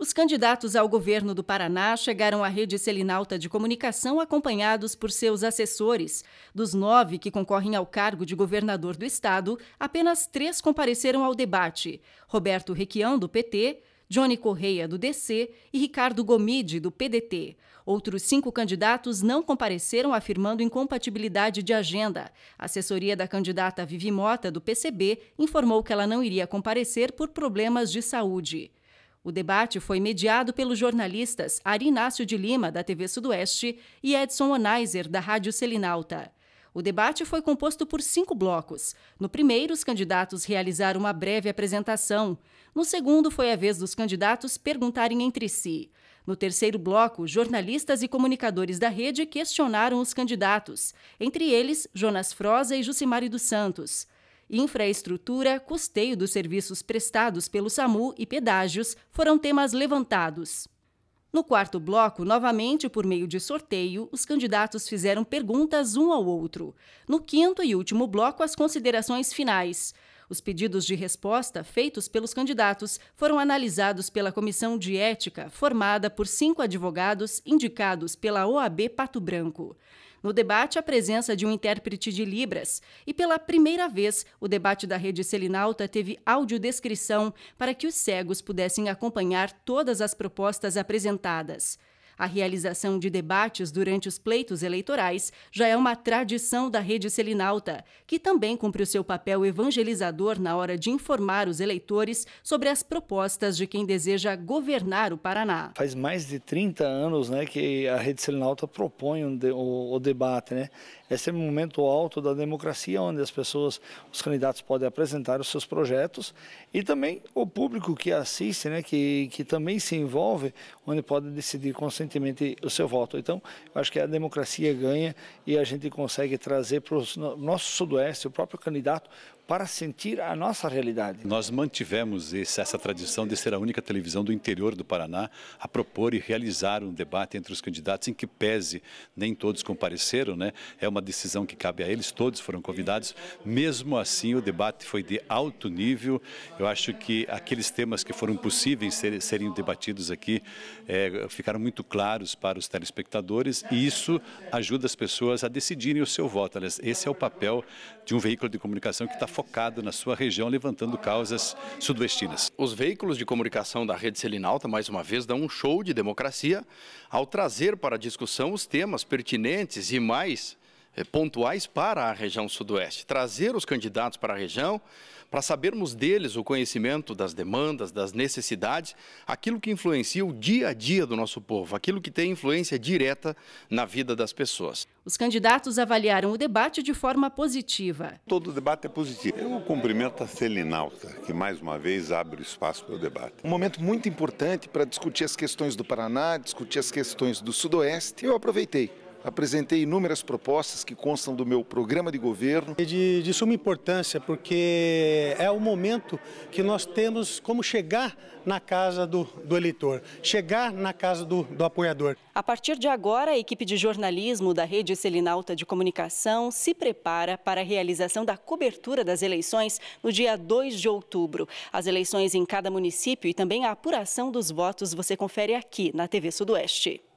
Os candidatos ao governo do Paraná chegaram à rede Selinalta de comunicação acompanhados por seus assessores. Dos nove que concorrem ao cargo de governador do estado, apenas três compareceram ao debate: Roberto Requião, do PT, Johnny Correia, do DC, e Ricardo Gomide, do PDT. Outros cinco candidatos não compareceram, afirmando incompatibilidade de agenda. A assessoria da candidata Vivi Mota, do PCB, informou que ela não iria comparecer por problemas de saúde. O debate foi mediado pelos jornalistas Arinácio de Lima, da TV Sudoeste, e Edson Onaiser, da Rádio Selinalta. O debate foi composto por cinco blocos. No primeiro, os candidatos realizaram uma breve apresentação. No segundo, foi a vez dos candidatos perguntarem entre si. No terceiro bloco, jornalistas e comunicadores da rede questionaram os candidatos, entre eles Jonas Froza e Jucimari dos Santos. Infraestrutura, custeio dos serviços prestados pelo SAMU e pedágios foram temas levantados. No quarto bloco, novamente por meio de sorteio, os candidatos fizeram perguntas um ao outro. No quinto e último bloco, as considerações finais. Os pedidos de resposta feitos pelos candidatos foram analisados pela comissão de ética, formada por cinco advogados indicados pela OAB Pato Branco. No debate, a presença de um intérprete de Libras. E pela primeira vez, o debate da Rede Selinalta teve audiodescrição para que os cegos pudessem acompanhar todas as propostas apresentadas. A realização de debates durante os pleitos eleitorais já é uma tradição da rede selinalta, que também cumpre o seu papel evangelizador na hora de informar os eleitores sobre as propostas de quem deseja governar o Paraná. Faz mais de 30 anos né, que a rede selinalta propõe um de, o, o debate. Né? Esse é o momento alto da democracia, onde as pessoas, os candidatos podem apresentar os seus projetos e também o público que assiste, né, que, que também se envolve, onde pode decidir consentimento consequentemente, o seu voto. Então, eu acho que a democracia ganha e a gente consegue trazer para o nosso Sudoeste, o próprio candidato, para sentir a nossa realidade. Nós mantivemos essa tradição de ser a única televisão do interior do Paraná a propor e realizar um debate entre os candidatos, em que pese nem todos compareceram, né? É uma decisão que cabe a eles, todos foram convidados. Mesmo assim, o debate foi de alto nível. Eu acho que aqueles temas que foram possíveis serem, serem debatidos aqui é, ficaram muito claros para os telespectadores e isso ajuda as pessoas a decidirem o seu voto. Aliás, esse é o papel de um veículo de comunicação que está focado na sua região, levantando causas sudoestinas. Os veículos de comunicação da rede Selinalta, mais uma vez, dão um show de democracia ao trazer para discussão os temas pertinentes e mais eh, pontuais para a região Sudoeste, trazer os candidatos para a região, para sabermos deles o conhecimento das demandas, das necessidades, aquilo que influencia o dia a dia do nosso povo, aquilo que tem influência direta na vida das pessoas. Os candidatos avaliaram o debate de forma positiva. Todo debate é positivo. Eu é cumprimento a Celinalta, que mais uma vez abre o espaço para o debate. Um momento muito importante para discutir as questões do Paraná, discutir as questões do Sudoeste, eu aproveitei apresentei inúmeras propostas que constam do meu programa de governo. É de, de suma importância, porque é o momento que nós temos como chegar na casa do, do eleitor, chegar na casa do, do apoiador. A partir de agora, a equipe de jornalismo da Rede Selinalta de Comunicação se prepara para a realização da cobertura das eleições no dia 2 de outubro. As eleições em cada município e também a apuração dos votos você confere aqui na TV Sudoeste.